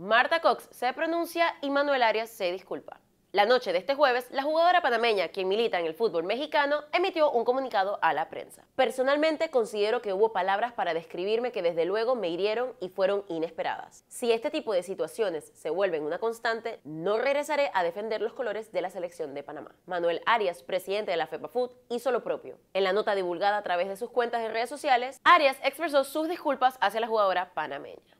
Marta Cox se pronuncia y Manuel Arias se disculpa. La noche de este jueves, la jugadora panameña, quien milita en el fútbol mexicano, emitió un comunicado a la prensa. Personalmente considero que hubo palabras para describirme que desde luego me hirieron y fueron inesperadas. Si este tipo de situaciones se vuelven una constante, no regresaré a defender los colores de la selección de Panamá. Manuel Arias, presidente de la FEPAFUT, hizo lo propio. En la nota divulgada a través de sus cuentas de redes sociales, Arias expresó sus disculpas hacia la jugadora panameña.